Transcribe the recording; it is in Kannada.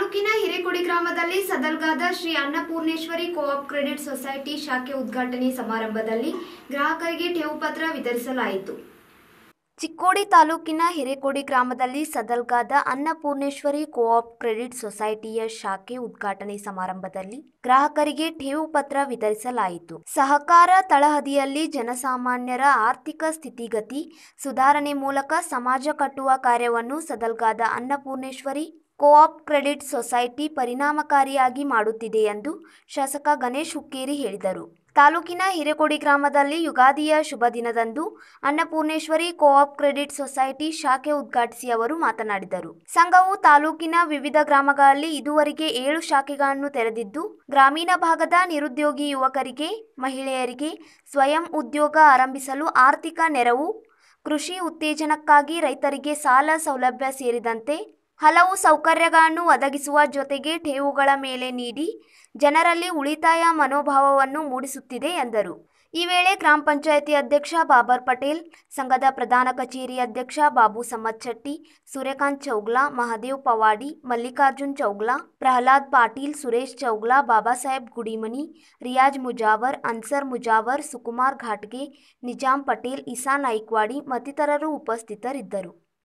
ತಾಲೂಕಿನ ಹಿರೇಕೊಡಿ ಗ್ರಾಮದಲ್ಲಿ ಸದಲ್ಗಾದ Shri Annapoorneshwari co-op credit society ಶಾಖೆ ಉದ್ಘಾಟನೆ ಸಮಾರಂಭದಲ್ಲಿ ಗ್ರಾಹಕರಿಗೆ ಠೇವು ಪತ್ರ ವಿತರಿಸಲಾಯಿತು ಚಿಕ್ಕೋಡಿ ತಾಲೂಕಿನ ಹಿರೇಕೊಡಿ ಗ್ರಾಮದಲ್ಲಿ ಸದಲ್ಗಾದ ಅನ್ನಪೂರ್ಣೇಶ್ವರಿ ಕೋಆಪ್ ಕ್ರೆಡಿಟ್ ಸೊಸೈಟಿಯ ಶಾಖೆ ಉದ್ಘಾಟನೆ ಸಮಾರಂಭದಲ್ಲಿ ಗ್ರಾಹಕರಿಗೆ ಠೇವು ಪತ್ರ ವಿತರಿಸಲಾಯಿತು ಸಹಕಾರ ತಳಹದಿಯಲ್ಲಿ ಜನಸಾಮಾನ್ಯರ ಆರ್ಥಿಕ ಸ್ಥಿತಿಗತಿ ಸುಧಾರಣೆ ಮೂಲಕ ಸಮಾಜ ಕಟ್ಟುವ ಕಾರ್ಯವನ್ನು ಸದಲ್ಗಾದ ಅನ್ನಪೂರ್ಣೇಶ್ವರಿ ಕೋಆಪ್ ಕ್ರೆಡಿಟ್ ಸೊಸೈಟಿ ಪರಿಣಾಮಕಾರಿಯಾಗಿ ಮಾಡುತ್ತಿದೆ ಎಂದು ಶಾಸಕ ಗಣೇಶ್ ಹುಕ್ಕೇರಿ ಹೇಳಿದರು ತಾಲೂಕಿನ ಹಿರೇಕೋಡಿ ಗ್ರಾಮದಲ್ಲಿ ಯುಗಾದಿಯ ಶುಭ ದಿನದಂದು ಅನ್ನಪೂರ್ಣೇಶ್ವರಿ ಕೋಆಪ್ ಕ್ರೆಡಿಟ್ ಸೊಸೈಟಿ ಶಾಖೆ ಉದ್ಘಾಟಿಸಿ ಅವರು ಮಾತನಾಡಿದರು ಸಂಘವು ತಾಲೂಕಿನ ವಿವಿಧ ಗ್ರಾಮಗಳಲ್ಲಿ ಇದುವರೆಗೆ ಏಳು ಶಾಖೆಗಳನ್ನು ತೆರೆದಿದ್ದು ಗ್ರಾಮೀಣ ಭಾಗದ ನಿರುದ್ಯೋಗಿ ಯುವಕರಿಗೆ ಮಹಿಳೆಯರಿಗೆ ಸ್ವಯಂ ಉದ್ಯೋಗ ಆರಂಭಿಸಲು ಆರ್ಥಿಕ ನೆರವು ಕೃಷಿ ಉತ್ತೇಜನಕ್ಕಾಗಿ ರೈತರಿಗೆ ಸಾಲ ಸೌಲಭ್ಯ ಸೇರಿದಂತೆ ಹಲವು ಸೌಕರ್ಯಗಳನ್ನು ಒದಗಿಸುವ ಜೊತೆಗೆ ಠೇವುಗಳ ಮೇಲೆ ನೀಡಿ ಜನರಲ್ಲಿ ಉಳಿತಾಯ ಮನೋಭಾವವನ್ನು ಮೂಡಿಸುತ್ತಿದೆ ಎಂದರು ಈ ವೇಳೆ ಗ್ರಾಮ ಪಂಚಾಯಿತಿ ಅಧ್ಯಕ್ಷ ಬಾಬರ್ ಪಟೇಲ್ ಸಂಘದ ಪ್ರಧಾನ ಕಚೇರಿ ಅಧ್ಯಕ್ಷ ಬಾಬು ಸಮ್ಮತ್ ಶೆಟ್ಟಿ ಸೂರ್ಯಕಾಂತ್ ಚೌಗ್ಲಾ ಮಹಾದೇವ್ ಪವಾಡಿ ಮಲ್ಲಿಕಾರ್ಜುನ್ ಚೌಗ್ಲಾ ಪ್ರಹ್ಲಾದ್ ಪಾಟೀಲ್ ಸುರೇಶ್ ಚೌಗ್ಲಾ ಬಾಬಾ ಸಾಹೇಬ್ ಗುಡಿಮನಿ ರಿಯಾಜ್ ಮುಜಾವರ್ ಅನ್ಸರ್ ಮುಜಾವರ್ ಸುಕುಮಾರ್ ಘಾಟ್ಗೆ ನಿಜಾಂ ಪಟೇಲ್ ಇಸಾನ್ ನಾಯ್ಕ್ವಾಡಿ ಮತ್ತಿತರರು ಉಪಸ್ಥಿತರಿದ್ದರು